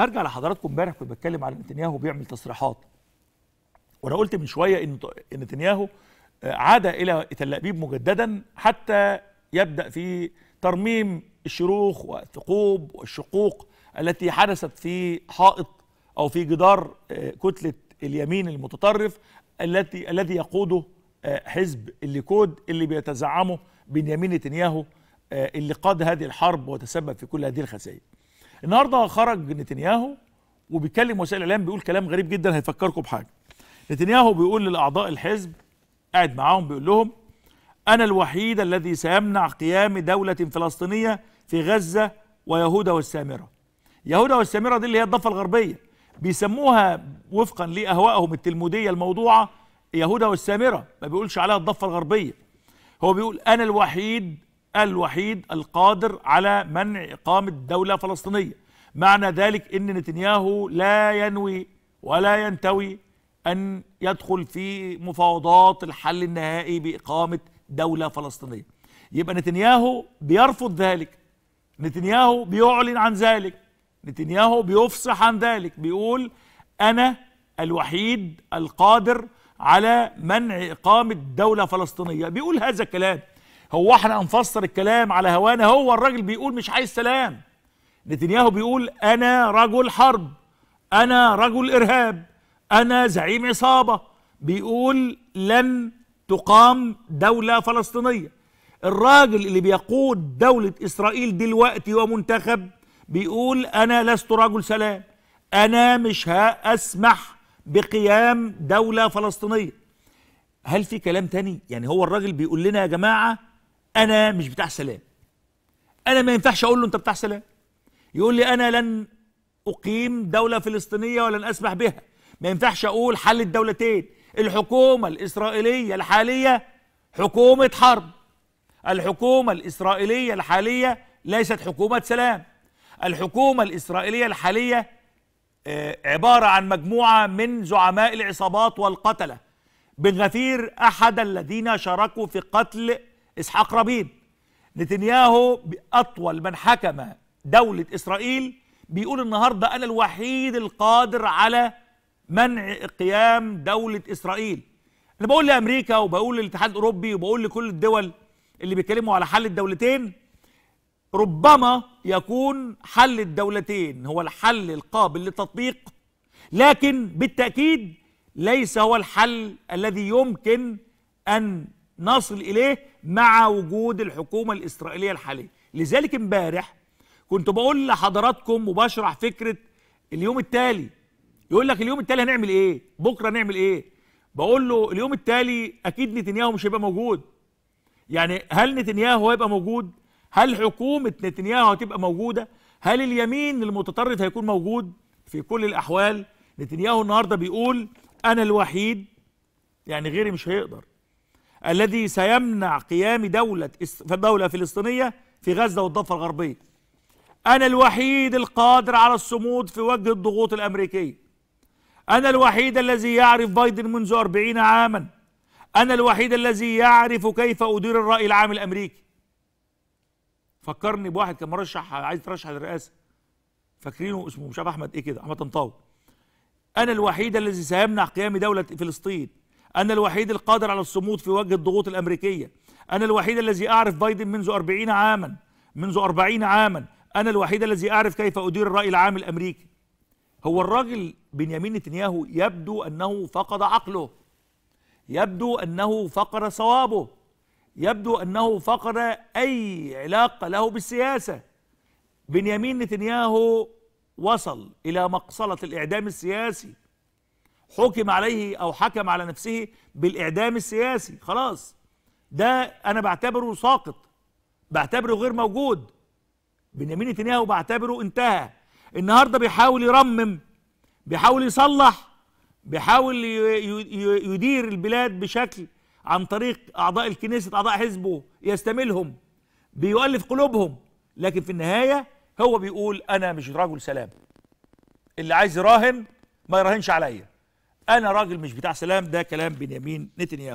ارجع لحضراتكم امبارح كنت بتكلم على نتنياهو بيعمل تصريحات وانا قلت من شويه ان نتنياهو آه، عاد الى تل ابيب مجددا حتى يبدا في ترميم الشروخ والثقوب والشقوق التي حدثت في حائط او في جدار آه، كتله اليمين المتطرف التي الذي يقوده آه، حزب الليكود اللي بيتزعمه بنيامين نتنياهو اللي قاد هذه الحرب وتسبب في كل هذه الخسائر النهارده خرج نتنياهو وبيتكلم وسائل الاعلام بيقول كلام غريب جدا هيفكركم بحاجه نتنياهو بيقول لاعضاء الحزب قاعد معاهم بيقول لهم انا الوحيد الذي سيمنع قيام دوله فلسطينيه في غزه ويهودا والسامره يهودا والسامره دي اللي هي الضفه الغربيه بيسموها وفقا لاهوائهم التلموديه الموضوعه يهودا والسامره ما بيقولش عليها الضفه الغربيه هو بيقول انا الوحيد الوحيد القادر على منع إقامة دولة فلسطينية معنى ذلك أن نتنياهو لا ينوي ولا ينتوي أن يدخل في مفاوضات الحل النهائي بإقامة دولة فلسطينية يبقى نتنياهو بيرفض ذلك نتنياهو بيعلن عن ذلك نتنياهو بيفصح عن ذلك بيقول أنا الوحيد القادر على منع إقامة دولة فلسطينية بيقول هذا الكلام هو احنا هنفسر الكلام على هوانا هو الراجل بيقول مش عايز سلام نتنياهو بيقول انا رجل حرب انا رجل ارهاب انا زعيم عصابه بيقول لن تقام دوله فلسطينيه الراجل اللي بيقود دوله اسرائيل دلوقتي ومنتخب بيقول انا لست رجل سلام انا مش هاسمح بقيام دوله فلسطينيه هل في كلام تاني يعني هو الراجل بيقول لنا يا جماعه انا مش بتاع سلام انا ما ينفعش اقول له انت بتاع سلام يقول لي انا لن اقيم دوله فلسطينيه ولن اسمح بها ما ينفعش اقول حل الدولتين الحكومه الاسرائيليه الحاليه حكومه حرب الحكومه الاسرائيليه الحاليه ليست حكومه سلام الحكومه الاسرائيليه الحاليه آه، عباره عن مجموعه من زعماء العصابات والقتله بن غفير احد الذين شاركوا في قتل اسحاق رابين نتنياهو اطول من حكم دوله اسرائيل بيقول النهارده انا الوحيد القادر على منع قيام دوله اسرائيل انا بقول لامريكا وبقول للاتحاد الاوروبي وبقول لكل الدول اللي بيتكلموا على حل الدولتين ربما يكون حل الدولتين هو الحل القابل للتطبيق لكن بالتاكيد ليس هو الحل الذي يمكن ان نصل إليه مع وجود الحكومة الإسرائيلية الحالية لذلك امبارح كنت بقول لحضراتكم وبشرح فكرة اليوم التالي يقول لك اليوم التالي هنعمل إيه بكرة نعمل إيه بقول له اليوم التالي أكيد نتنياهو مش هيبقى موجود يعني هل نتنياهو هيبقى موجود هل حكومة نتنياهو هتبقى موجودة هل اليمين المتطرد هيكون موجود في كل الأحوال نتنياهو النهاردة بيقول أنا الوحيد يعني غيري مش هيقدر الذي سيمنع قيام دولة دولة فلسطينية في غزة والضفة الغربية أنا الوحيد القادر على الصمود في وجه الضغوط الأمريكية أنا الوحيد الذي يعرف بايدن منذ أربعين عاما أنا الوحيد الذي يعرف كيف أدير الرأي العام الأمريكي فكرني بواحد كان مرشح عايز يترشح للرئاسة فاكرينه اسمه مش عارف أحمد إيه كده أحمد طنطاوي أنا الوحيد الذي سيمنع قيام دولة فلسطين أنا الوحيد القادر على الصمود في وجه الضغوط الأمريكية أنا الوحيد الذي أعرف بايدن منذ أربعين عاما منذ أربعين عاما أنا الوحيد الذي أعرف كيف أدير الرأي العام الأمريكي هو الراجل بنيامين نتنياهو يبدو أنه فقد عقله يبدو أنه فقد صوابه يبدو أنه فقد أي علاقة له بالسياسة بنيامين نتنياهو وصل إلى مقصلة الإعدام السياسي حكم عليه أو حكم على نفسه بالإعدام السياسي خلاص ده أنا بعتبره ساقط بعتبره غير موجود بنيامين نتنياهو بعتبره انتهى النهارده بيحاول يرمم بيحاول يصلح بيحاول يدير البلاد بشكل عن طريق أعضاء الكنيسة أعضاء حزبه يستملهم بيؤلف قلوبهم لكن في النهاية هو بيقول أنا مش رجل سلام اللي عايز يراهن ما يراهنش عليا انا راجل مش بتاع سلام ده كلام بنيامين نتنياهو